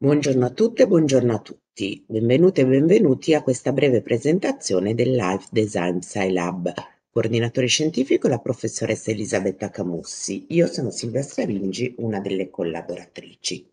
Buongiorno a tutte, buongiorno a tutti. Benvenute e benvenuti a questa breve presentazione del Life Design Scilab. Coordinatore scientifico la professoressa Elisabetta Camussi. Io sono Silvia Stravingi, una delle collaboratrici.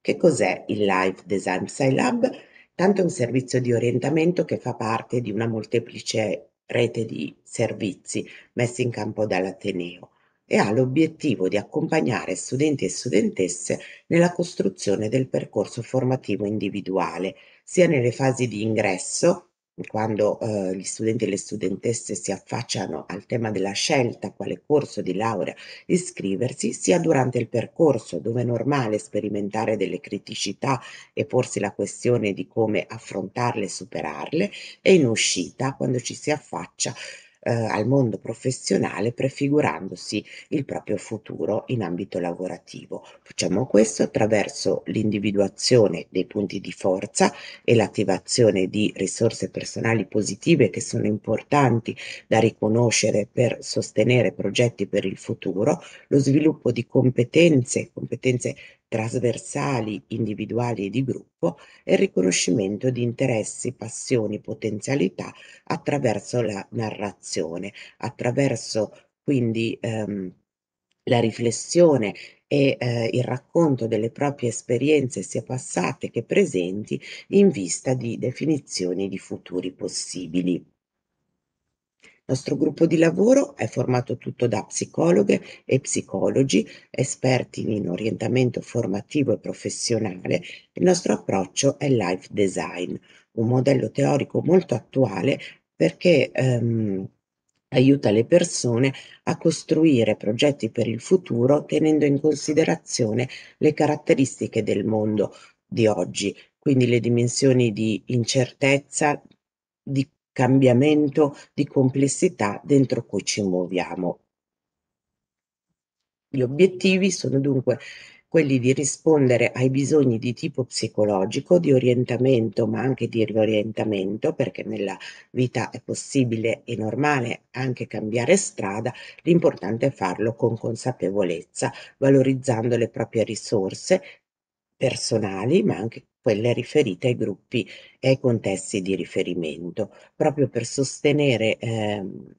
Che cos'è il Life Design Scilab? Tanto è un servizio di orientamento che fa parte di una molteplice rete di servizi messi in campo dall'Ateneo e ha l'obiettivo di accompagnare studenti e studentesse nella costruzione del percorso formativo individuale, sia nelle fasi di ingresso, quando eh, gli studenti e le studentesse si affacciano al tema della scelta quale corso di laurea iscriversi, sia durante il percorso, dove è normale sperimentare delle criticità e porsi la questione di come affrontarle e superarle, e in uscita, quando ci si affaccia eh, al mondo professionale prefigurandosi il proprio futuro in ambito lavorativo. Facciamo questo attraverso l'individuazione dei punti di forza e l'attivazione di risorse personali positive che sono importanti da riconoscere per sostenere progetti per il futuro, lo sviluppo di competenze, competenze trasversali individuali e di gruppo e il riconoscimento di interessi, passioni, potenzialità attraverso la narrazione, attraverso quindi ehm, la riflessione e eh, il racconto delle proprie esperienze sia passate che presenti in vista di definizioni di futuri possibili. Il nostro gruppo di lavoro è formato tutto da psicologhe e psicologi, esperti in orientamento formativo e professionale. Il nostro approccio è life design, un modello teorico molto attuale perché ehm, aiuta le persone a costruire progetti per il futuro tenendo in considerazione le caratteristiche del mondo di oggi, quindi le dimensioni di incertezza, di cambiamento di complessità dentro cui ci muoviamo. Gli obiettivi sono dunque quelli di rispondere ai bisogni di tipo psicologico, di orientamento, ma anche di riorientamento, perché nella vita è possibile e normale anche cambiare strada, l'importante è farlo con consapevolezza, valorizzando le proprie risorse personali, ma anche quelle riferite ai gruppi e ai contesti di riferimento, proprio per sostenere ehm,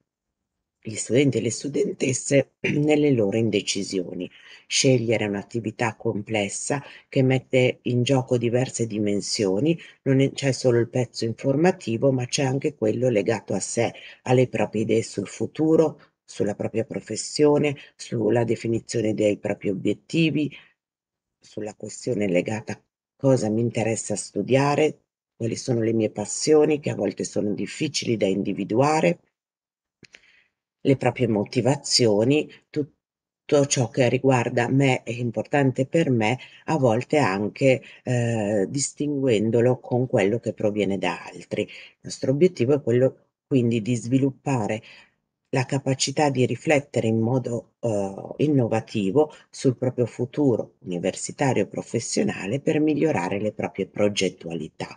gli studenti e le studentesse nelle loro indecisioni. Scegliere un'attività complessa che mette in gioco diverse dimensioni, non c'è solo il pezzo informativo, ma c'è anche quello legato a sé, alle proprie idee sul futuro, sulla propria professione, sulla definizione dei propri obiettivi, sulla questione legata cosa mi interessa studiare, quali sono le mie passioni che a volte sono difficili da individuare, le proprie motivazioni, tutto ciò che riguarda me è importante per me, a volte anche eh, distinguendolo con quello che proviene da altri. Il nostro obiettivo è quello quindi di sviluppare la capacità di riflettere in modo uh, innovativo sul proprio futuro universitario e professionale per migliorare le proprie progettualità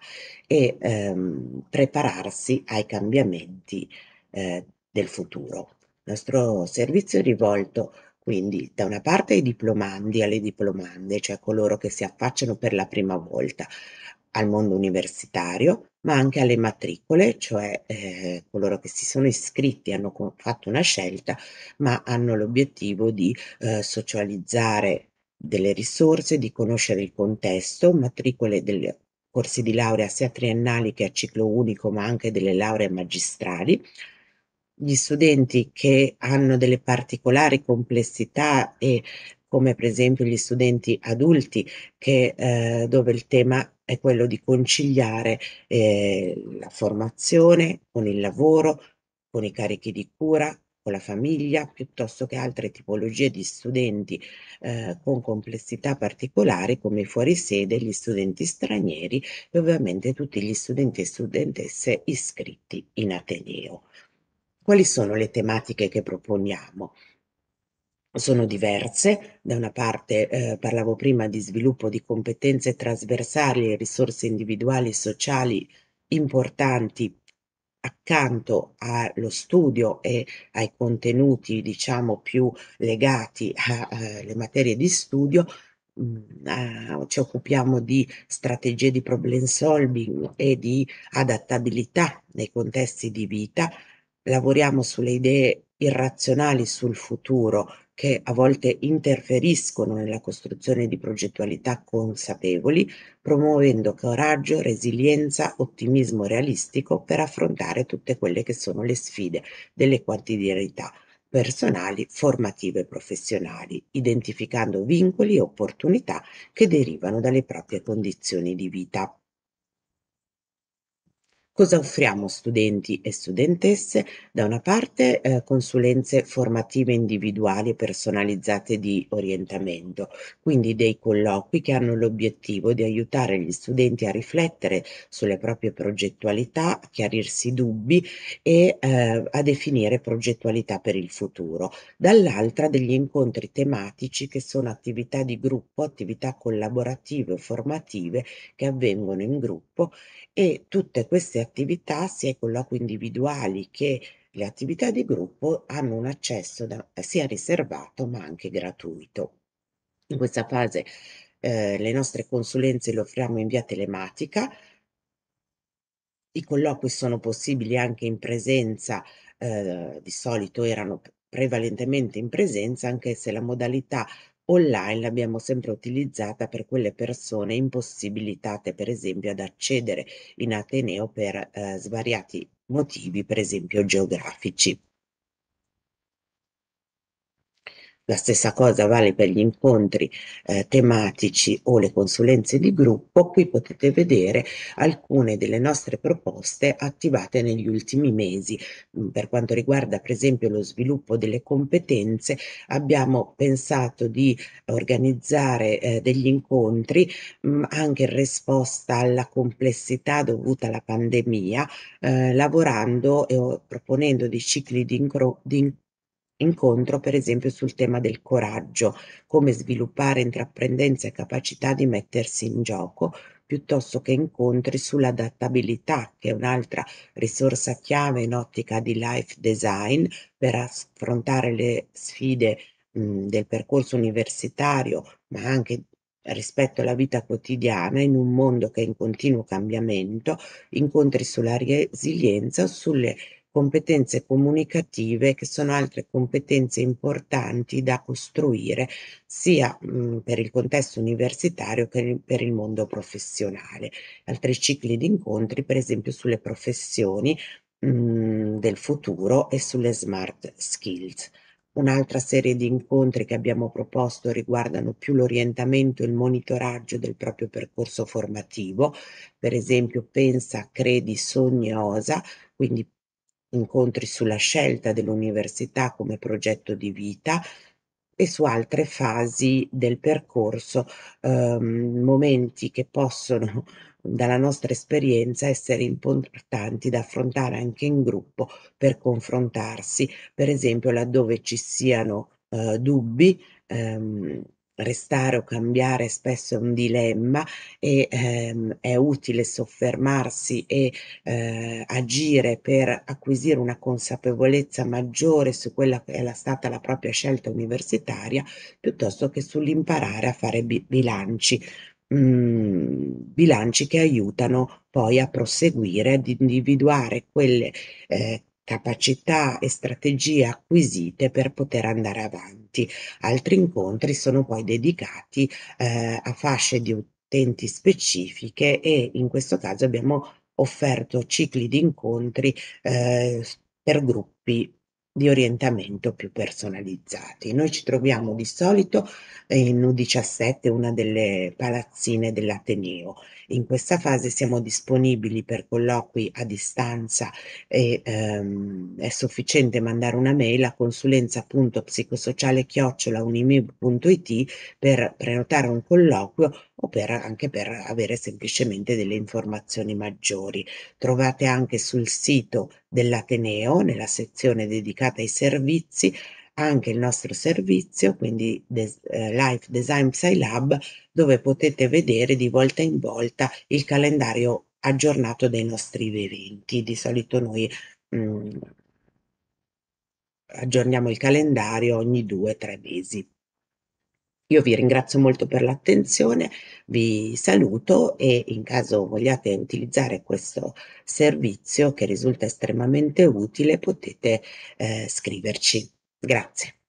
e um, prepararsi ai cambiamenti eh, del futuro. Il nostro servizio è rivolto quindi da una parte ai diplomandi alle diplomande, cioè a coloro che si affacciano per la prima volta al mondo universitario, ma anche alle matricole, cioè eh, coloro che si sono iscritti, hanno fatto una scelta, ma hanno l'obiettivo di eh, socializzare delle risorse, di conoscere il contesto, matricole delle corsi di laurea sia triennali che a ciclo unico, ma anche delle lauree magistrali. Gli studenti che hanno delle particolari complessità e come per esempio gli studenti adulti, che, eh, dove il tema è quello di conciliare eh, la formazione con il lavoro, con i carichi di cura, con la famiglia, piuttosto che altre tipologie di studenti eh, con complessità particolari come i fuorisede, gli studenti stranieri e ovviamente tutti gli studenti e studentesse iscritti in ateneo. Quali sono le tematiche che proponiamo? sono diverse, da una parte eh, parlavo prima di sviluppo di competenze trasversali e risorse individuali e sociali importanti accanto allo studio e ai contenuti diciamo più legati alle materie di studio mm, ci occupiamo di strategie di problem solving e di adattabilità nei contesti di vita, lavoriamo sulle idee irrazionali sul futuro che a volte interferiscono nella costruzione di progettualità consapevoli, promuovendo coraggio, resilienza, ottimismo realistico per affrontare tutte quelle che sono le sfide delle quotidianità personali, formative e professionali, identificando vincoli e opportunità che derivano dalle proprie condizioni di vita. Cosa offriamo studenti e studentesse? Da una parte eh, consulenze formative individuali e personalizzate di orientamento, quindi dei colloqui che hanno l'obiettivo di aiutare gli studenti a riflettere sulle proprie progettualità, a chiarirsi dubbi e eh, a definire progettualità per il futuro. Dall'altra degli incontri tematici che sono attività di gruppo, attività collaborative o formative che avvengono in gruppo e tutte queste attività sia i colloqui individuali che le attività di gruppo hanno un accesso da, sia riservato ma anche gratuito. In questa fase eh, le nostre consulenze le offriamo in via telematica, i colloqui sono possibili anche in presenza, eh, di solito erano prevalentemente in presenza, anche se la modalità online l'abbiamo sempre utilizzata per quelle persone impossibilitate per esempio ad accedere in Ateneo per eh, svariati motivi, per esempio geografici. La stessa cosa vale per gli incontri eh, tematici o le consulenze di gruppo. Qui potete vedere alcune delle nostre proposte attivate negli ultimi mesi. Mm, per quanto riguarda per esempio lo sviluppo delle competenze, abbiamo pensato di organizzare eh, degli incontri mh, mm, anche in risposta alla complessità dovuta alla pandemia, eh, lavorando e proponendo dei cicli di, incro- di incontro per esempio sul tema del coraggio, come sviluppare intraprendenza e capacità di mettersi in gioco, piuttosto che incontri sull'adattabilità, che è un'altra risorsa chiave in ottica di life design per affrontare le sfide mh, mhmm, del percorso universitario, ma anche rispetto alla vita quotidiana in un mondo che è in continuo cambiamento, incontri sulla resilienza, sulle competenze comunicative che sono altre competenze importanti da costruire sia mh, per il contesto universitario che per il mondo professionale. Altri cicli di incontri, per esempio, sulle professioni mh, del futuro e sulle smart skills. Un'altra serie di incontri che abbiamo proposto riguardano più l'orientamento e il monitoraggio del proprio percorso formativo, per esempio pensa, credi, sogni, osa, quindi incontri sulla scelta dell'università come progetto di vita e su altre fasi del percorso, ehm, momenti che possono dalla nostra esperienza essere importanti da affrontare anche in gruppo per confrontarsi, per esempio laddove ci siano eh, dubbi, ehm, restare o cambiare spesso è un dilemma e ehm, è utile soffermarsi e eh, agire per acquisire una consapevolezza maggiore su quella che è stata la propria scelta universitaria piuttosto che sull'imparare a fare bi- bilanci. Mhmm, bilanci che aiutano poi a proseguire, ad individuare quelle eh, capacità e strategie acquisite per poter andare avanti. Altri incontri sono poi dedicati eh, a fasce di utenti specifiche e in questo caso abbiamo offerto cicli di incontri eh, per gruppi di orientamento più personalizzati. Noi ci troviamo di solito eh, in U17, una delle palazzine dell'Ateneo. In questa fase siamo disponibili per colloqui a distanza e ehm, è sufficiente mandare una mail a consulenza.psicosociale-unimi.it per prenotare un colloquio o per, anche per avere semplicemente delle informazioni maggiori. Trovate anche sul sito dell'Ateneo, nella sezione dedicata ai servizi, anche il nostro servizio, quindi Des eh, Life Design Lab, dove potete vedere di volta in volta il calendario aggiornato dei nostri eventi. Di solito noi mh, mm, aggiorniamo il calendario ogni due o tre mesi. Io vi ringrazio molto per l'attenzione, vi saluto e in caso vogliate utilizzare questo servizio che risulta estremamente utile potete eh, scriverci. Grazie.